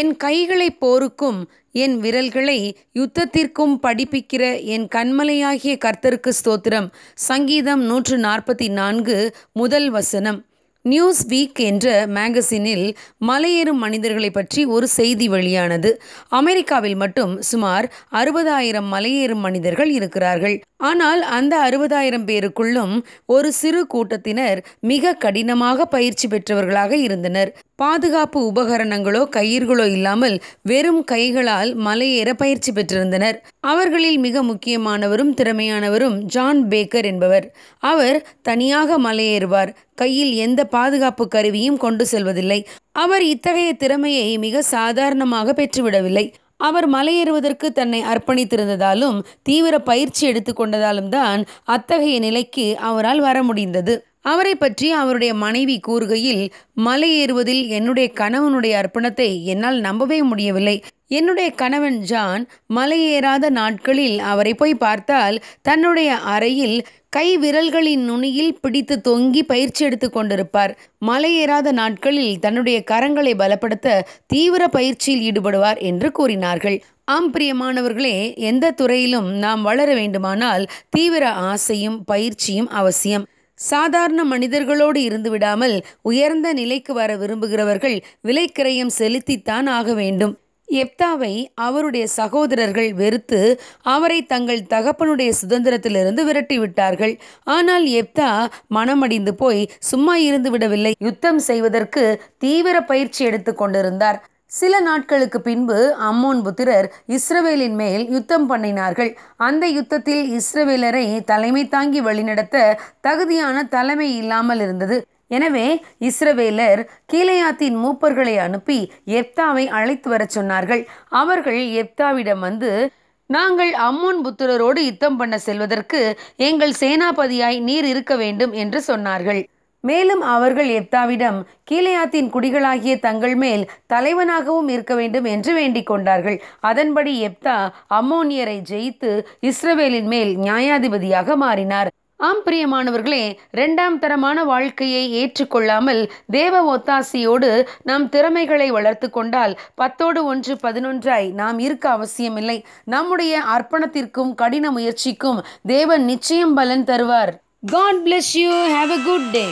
என் கைகளை போருக்கும் என் விரல்களை யுத்தத்திற்கும் படிப்பிக்கிற என் கண்மலையாகிய கர்த்தருக்கு ஸ்தோத்திரம் சங்கீதம் நூற்று நாற்பத்தி நான்கு முதல் வசனம் நியூஸ் வீக் என்ற மேகசினில் மலையேறும் மனிதர்களை பற்றி ஒரு செய்தி வெளியானது அமெரிக்காவில் மட்டும் சுமார் அறுபதாயிரம் மலையேறும் மனிதர்கள் இருக்கிறார்கள் ஆனால் அந்த அறுபதாயிரம் பேருக்குள்ளும் ஒரு சிறு கூட்டத்தினர் மிக கடினமாக பயிற்சி பெற்றவர்களாக இருந்தனர் பாதுகாப்பு உபகரணங்களோ கயிர்களோ இல்லாமல் வெறும் கைகளால் மலையேற பயிற்சி பெற்றிருந்தனர் அவர்களில் மிக முக்கியமானவரும் திறமையானவரும் ஜான் பேக்கர் என்பவர் அவர் தனியாக மலையேறுவார் கையில் எந்த பாதுகாப்பு கருவியும் கொண்டு செல்வதில்லை அவர் இத்தகைய திறமையை மிக சாதாரணமாக பெற்றுவிடவில்லை அவர் மலையேறுவதற்கு தன்னை அர்ப்பணித்திருந்ததாலும் தீவிர பயிற்சி எடுத்துக்கொண்டதாலும் தான் அத்தகைய நிலைக்கு அவரால் வர முடிந்தது அவரை பற்றி அவருடைய மனைவி கூறுகையில் மலை ஏறுவதில் என்னுடைய கணவனுடைய அர்ப்பணத்தை என்னால் நம்பவே முடியவில்லை என்னுடைய கணவன் ஜான் மலை ஏறாத நாட்களில் அவரை போய் பார்த்தால் தன்னுடைய அறையில் கை விரல்களின் நுனியில் பிடித்து தொங்கி பயிற்சி எடுத்து கொண்டிருப்பார் மலை ஏறாத நாட்களில் தன்னுடைய கரங்களை பலப்படுத்த தீவிர பயிற்சியில் ஈடுபடுவார் என்று கூறினார்கள் ஆம் பிரியமானவர்களே எந்த துறையிலும் நாம் வளர வேண்டுமானால் தீவிர ஆசையும் பயிற்சியும் அவசியம் சாதாரண மனிதர்களோடு இருந்துவிடாமல் உயர்ந்த நிலைக்கு வர விரும்புகிறவர்கள் விலைக்கிரயம் செலுத்தித்தான் ஆக வேண்டும் எப்தாவை அவருடைய சகோதரர்கள் வெறுத்து அவரை தங்கள் தகப்பனுடைய சுதந்திரத்திலிருந்து விரட்டிவிட்டார்கள் ஆனால் எப்தா மனமடிந்து போய் சும்மா இருந்து விடவில்லை யுத்தம் செய்வதற்கு தீவிர பயிற்சி எடுத்து கொண்டிருந்தார் சில நாட்களுக்கு பின்பு அம்மோன் புத்திரர் இஸ்ரவேலின் மேல் யுத்தம் பண்ணினார்கள் அந்த யுத்தத்தில் இஸ்ரவேலரை தலைமை தாங்கி வழிநடத்த தகுதியான தலைமை இல்லாமல் இருந்தது எனவே இஸ்ரவேலர் கீழையாத்தின் மூப்பர்களை அனுப்பி எப்தாவை அழைத்து வரச் சொன்னார்கள் அவர்கள் எப்தாவிடம் வந்து நாங்கள் அம்மோன் புத்திரரோடு யுத்தம் பண்ண செல்வதற்கு எங்கள் சேனாபதியாய் நீர் இருக்க வேண்டும் என்று சொன்னார்கள் மேலும் அவர்கள் எப்தாவிடம் கீழையாத்தின் குடிகளாகிய தங்கள் மேல் தலைவனாகவும் இருக்க வேண்டும் என்று வேண்டிக் கொண்டார்கள் அதன்படி எப்தா அம்மோனியரை ஜெயித்து இஸ்ரவேலின் மேல் நியாயாதிபதியாக மாறினார் ஆம் பிரியமானவர்களே ரெண்டாம் தரமான வாழ்க்கையை ஏற்றுக்கொள்ளாமல் தேவ ஒத்தாசியோடு நம் திறமைகளை வளர்த்து கொண்டால் பத்தோடு ஒன்று பதினொன்றாய் நாம் இருக்க அவசியமில்லை நம்முடைய அர்ப்பணத்திற்கும் கடின முயற்சிக்கும் தேவன் நிச்சயம் பலன் தருவார் God bless you have a good day